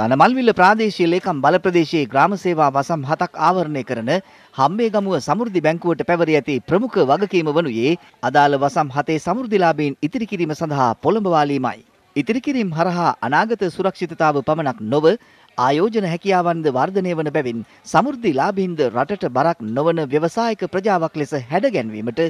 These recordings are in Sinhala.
වන මල්විල්ල ප්‍රාදේශීය ලේකම් බල ප්‍රදේශයේ ග්‍රාම සේවා වසම් 7ක් ආවරණය කරන හම්බේගමුව සමෘද්ධි බැංකුවට පැවරී ඇති ප්‍රමුඛ වගකීම වනුයේ අදාළ වසම් 7ේ සමෘද්ධිලාභීන් ඉතිරි කිරීම සඳහා පොළඹ වාලීමයි. ඉතිරි කිරීම හරහා අනාගත සුරක්ෂිතතාව පමණක් නොව ආයෝජන හැකියාවන්ද වර්ධනය වන බැවින් සමෘද්ධි ලාභීන්ද රටට බරක් නොවන ව්‍යවසායක ප්‍රජාවක් ලෙස හැඩගැන්වීමට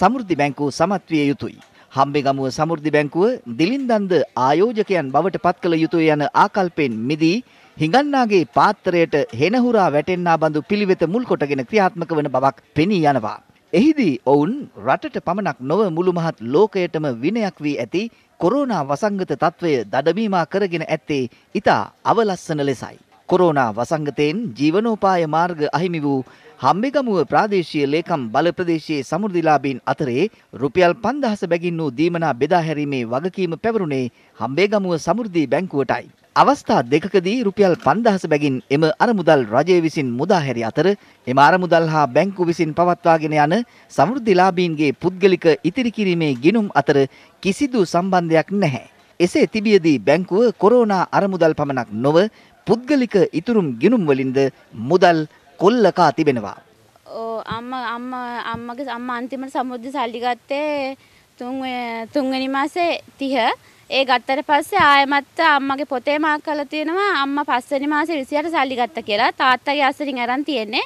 සමෘද්ධි බැංකු සමත් විය යුතුයි. හම්බෙගමුව සමෘද්ධි බැංකුව දිලින්දන්ද ආයෝජකයන් බවට පත් කළ යුතුය යන ආකල්පෙන් මිදී හිඟන්නාගේ පාත්‍රයට හෙනහුරා වැටෙන්නා බඳු පිළිවෙත මුල් කොටගෙන ක්‍රියාත්මක වන බවක් පෙනී යනවා. එහිදී ඔවුන් රටට පමණක් නොව මුළු මහත් ලෝකයටම විනයක් වී ඇති කොරෝනා වසංගත තත්ත්වය දඩමීමා කරගෙන ඇත්තේ ඉතා අවලස්සන ලෙසයි. කොරෝනා වසංගතයෙන් ජීවනෝපාය මාර්ග අහිමි වූ හම්බිගමුව ප්‍රාදේශීය ලේකම් බල ප්‍රදේශයේ සමෘද්ධිලාභීන් අතරේ රුපියල් 5000 බැගින් වූ දීමනා බෙදා හැරීමේ වගකීම පැවරුණේ හම්බිගමුව සමෘද්ධි බැංකුවටයි. අවස්ථා දෙකකදී රුපියල් 5000 බැගින් එම අරමුදල් රජය විසින් මුදා හැරි අතර එම අරමුදල් හා බැංකුව විසින් පවත්වාගෙන යන සමෘද්ධිලාභීන්ගේ පුද්ගලික ඉතිරි කිරීමේ ගිණුම් අතර කිසිදු සම්බන්ධයක් නැහැ. එසේ තිබියදී බැංකුව කොරෝනා අරමුදල් පමණක් නොව පුද්ගලික ඉතුරුම් ගිනුම් වලින්ද මුදල් කොල්ලකා තිබෙනවා. අම්ම අම්ම අම්මගේ අම්ම අන්තිමට සමුද්‍ර සල්ලි ගත්තේ තුන්වෙනි මාසේ තිහ ඒ ගත්තට පස්සේ ආයමත් අම්මගේ පොතේ මාක් කරලා තියෙනවා අම්මා පස්වෙනි මාසේ 20ට සල්ලි ගත්තා කියලා තාත්තගේ අස්සරින් අරන් තියෙන්නේ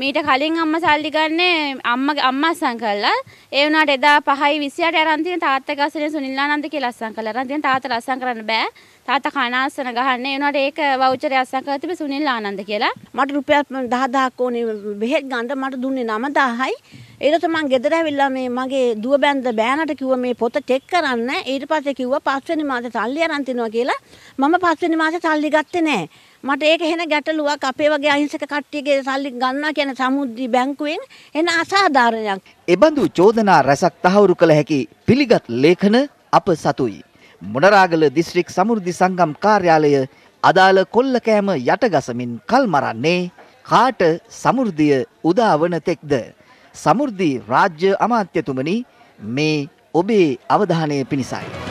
මීට කලින් අම්ම සල්ලි ගන්න අම්ම අම්ම අස්සන් කළා. ඒ වුණාට එදා 5:28 අරන් තියෙන තාත්තා ගස්සනේ සුනිල්ලානන්ද කියලා අස්සන් කළා. අරන් තියෙන තාත්තා අස්සන් කරන්න බෑ. තාත්තා කනාසන ගහන්න. ඒ වුණාට ඒක වවුචරය අස්සන් කරලා තිබේ සුනිල්ලානන්ද කියලා. මට රුපියල් 10000ක් ඕනේ බෙහෙත් ගන්න මට දුන්නේ 9000යි. ඊට මං ගෙදර ඇවිල්ලා මේ මගේ දුව බැන්ද බෑනට කිව්වා මේ පොත චෙක් කරන්න. ඊට පස්සේ කිව්වා පස්වෙනි මාසේ සල්ලි අරන් තිනවා කියලා. මම පස්වෙනි මාසේ සල්ලි ගත්තේ නෑ. මට ඒක හෙන ගැටලුවක් අපේ වගේ අහිංසක කට්ටියගේ සල්ලි ගන්නවා කියන සමුද්‍රී බැංකුවෙන් එන අසාධාරණයක්. එබඳු චෝදනා රැසක් තහවුරු කළ හැකි පිළිගත් ලේඛන අප සතුයි. මොනරාගල දිස්ත්‍රික් සමෘද්ධි සංගම් කාර්යාලය අදාළ කොල්ලකෑම යටගසමින් කල් මරන්නේ කාට සමෘද්ධිය උදාවන තෙක්ද. සමෘද්ධි රාජ්‍ය අමාත්‍යතුමනි මේ ඔබේ අවධානය පිණිසයි.